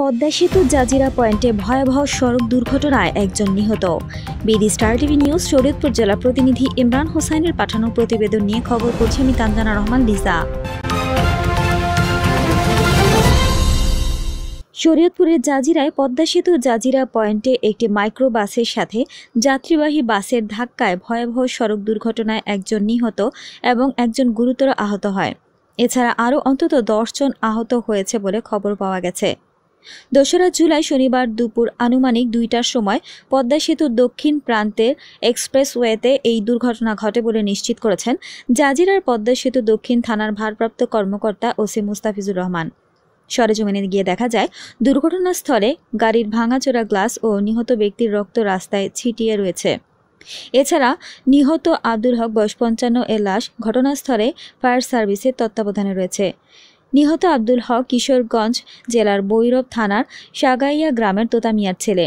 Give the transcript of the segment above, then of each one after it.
পদ্মা সেতু জাজিরা পয়েন্টে ভয়াবহ সড়ক দুর্ঘটনায় একজন নিহত BD star TV news Shariatpur জেলা প্রতিনিধি ইমরান হোসাইনের পাঠানো প্রতিবেদন নিয়ে খবর করছে আমি তানজানা রহমান দিসা শরীয়তপুরের জাজিরায় পদ্মা সেতু জাজিরা পয়েন্টে একটি মাইক্রো বাসের সাথে যাত্রীবাহী বাসের ধাক্কায় ভয়াবহ সড়ক দুর্ঘটনায় একজন নিহত এবং একজন গুরুতর আহত হয় এছাড়া আরও অন্তত দশজন আহত হয়েছে বলে খবর পাওয়া গেছে দোসরা জুলাই শনিবার দুপুর আনুমানিক দুইটার সময় পদ্মা সেতুর দক্ষিণ প্রান্তের এক্সপ্রেসওয়েতে এই দুর্ঘটনা ঘটে বলে নিশ্চিত করেছেন জাজিরার পদ্মা সেতু দক্ষিণ থানার ভারপ্রাপ্ত কর্মকর্তা ওসি মুস্তাফিজুর রহমান সরেজমিনে গিয়ে দেখা যায় দুর্ঘটনাস্থলে গাড়ির ভাঙাচোরা গ্লাস ও নিহত ব্যক্তির রক্ত রাস্তায় ছিটিয়ে রয়েছে এছাড়া নিহত আব্দুল হক বয়স পঞ্চান্ন এর লাশ ঘটনাস্থলে ফায়ার সার্ভিসের তত্ত্বাবধানে রয়েছে নিহত আব্দুল হক কিশোরগঞ্জ জেলার বৈরব থানার সাগাইয়া গ্রামের তোতামিয়ার ছেলে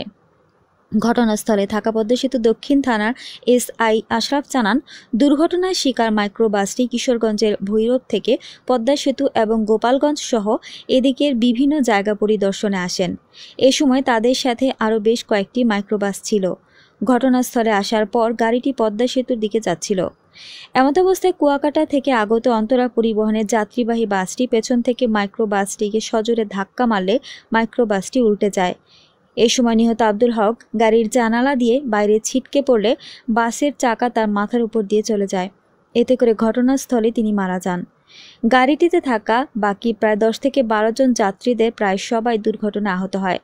ঘটনাস্থলে থাকা পদ্মা দক্ষিণ থানার এস আই আশরাফ জানান দুর্ঘটনার শিকার মাইক্রোবাসটি কিশোরগঞ্জের ভৈরব থেকে পদ্মা সেতু এবং গোপালগঞ্জ সহ এদিকের বিভিন্ন জায়গা পরিদর্শনে আসেন এ সময় তাদের সাথে আরও বেশ কয়েকটি মাইক্রোবাস ছিল ঘটনাস্থলে আসার পর গাড়িটি পদ্মা সেতুর দিকে যাচ্ছিল এমত অবস্থায় কুয়াকাটা থেকে আগত অন্তরা পরিবহনের যাত্রীবাহী বাসটি পেছন থেকে মাইক্রো বাসটিকে সজোরে ধাক্কা মারলে মাইক্রো বাসটি উল্টে যায় এ সময় নিহত আব্দুল হক গাড়ির জানালা দিয়ে বাইরে ছিটকে পড়লে বাসের চাকা তার মাথার উপর দিয়ে চলে যায় এতে করে ঘটনাস্থলে তিনি মারা যান গাড়িটিতে থাকা বাকি প্রায় দশ থেকে বারো জন যাত্রীদের প্রায় সবাই দুর্ঘটনা আহত হয়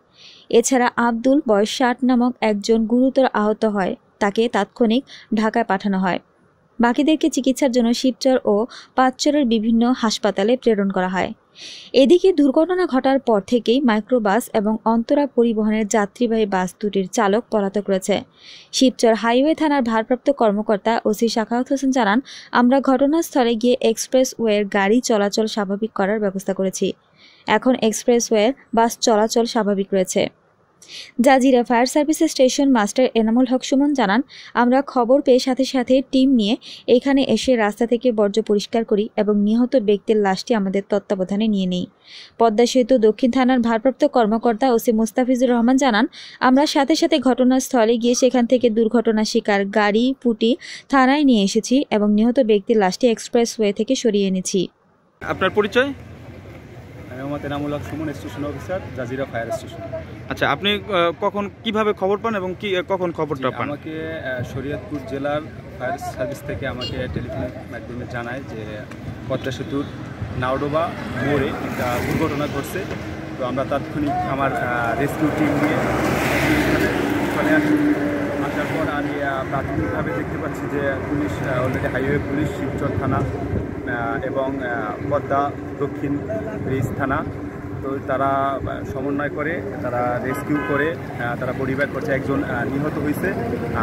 এছাড়া আব্দুল বয়স ষাট নামক একজন গুরুতর আহত হয় তাকে তাৎক্ষণিক ঢাকায় পাঠানো হয় বাকিদেরকে চিকিৎসার জন্য শিবচর ও পাঁচচরের বিভিন্ন হাসপাতালে প্রেরণ করা হয় এদিকে দুর্ঘটনা ঘটার পর থেকেই মাইক্রোবাস এবং অন্তরা পরিবহনের যাত্রীবাহী বাস দুটির চালক পলাতক রয়েছে শিবচর হাইওয়ে থানার ভারপ্রাপ্ত কর্মকর্তা ওসি শাখাউত হোসেন জানান আমরা ঘটনাস্থলে গিয়ে এক্সপ্রেস ওয়ের গাড়ি চলাচল স্বাভাবিক করার ব্যবস্থা করেছি এখন এক্সপ্রেসওয়ের বাস চলাচল স্বাভাবিক রয়েছে Zajira fire service station master Enamul Haque Sumon জানান আমরা খবর পেয়ে সাথে সাথে টিম নিয়ে এখানে এসে রাস্তা থেকে বর্জ্য পরিষ্কার করি এবং নিহত ব্যক্তির লাশটি আমাদের তত্ত্বাবধানে নিয়ে নেই পদ্মা সেতু দক্ষিণ থানার ভারপ্রাপ্ত কর্মকর্তা ওসি মুস্তাফিজুর রহমান জানান আমরা সাথে সাথে ঘটনাস্থলে গিয়ে সেখান থেকে দুর্ঘটনা শিকার গাড়ি পুটি থানায় নিয়ে এসেছি এবং নিহত ব্যক্তির লাশটি এক্সপ্রেসওয়ে থেকে সরিয়ে এনেছি আপনার পরিচয় Mohammad Enamul Haque Sumon station officer Zajira fire station আচ্ছা আপনি কখন কিভাবে খবর পান এবং কি কখন খবরটা পান আমাকে শরীয়তপুর জেলার ফায়ার সার্ভিস থেকে আমাকে টেলিফোনের মাধ্যমে জানায় যে পদ্মা সেতুর নাওডোবা মোড়ে একটা দুর্ঘটনা ঘটছে তো আমরা তাৎক্ষণিক আমার রেস্কিউ টিম নিয়ে ওখানে আসার পর আমি প্রাথমিকভাবে দেখতে পাচ্ছি যে police already highway police Shibchar থানা এবং পদ্মা দক্ষিণ ব্রিজ থানা তো তারা সমন্বয় করে তারা রেস্কিউ করে তারা পরিবার করছে একজন নিহত হয়েছে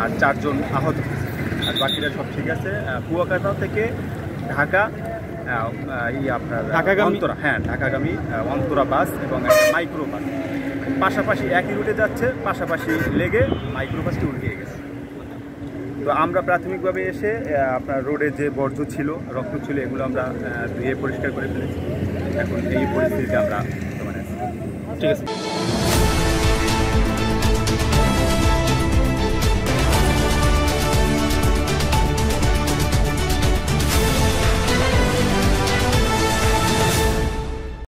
আর চারজন আহত হয়েছে আর বাকিরা সব ঠিক আছে কুয়াকাটা থেকে ঢাকা এই আপনার ঢাকাগামী হ্যাঁ ঢাকাগামী অন্তরা বাস এবং একটা মাইক্রো বাস পাশাপাশি একই রুটে যাচ্ছে পাশাপাশি লেগে মাইক্রো বাসটি উল্টিয়ে গেছে তো আমরা প্রাথমিকভাবে এসে আপনার রোডে যে বর্জ্য ছিল রক্ত ছিল এগুলো আমরা ধুয়ে পরিষ্কার করে ফেলেছি এখন এই পরিস্থিতিতে আমরা ঠিক আছে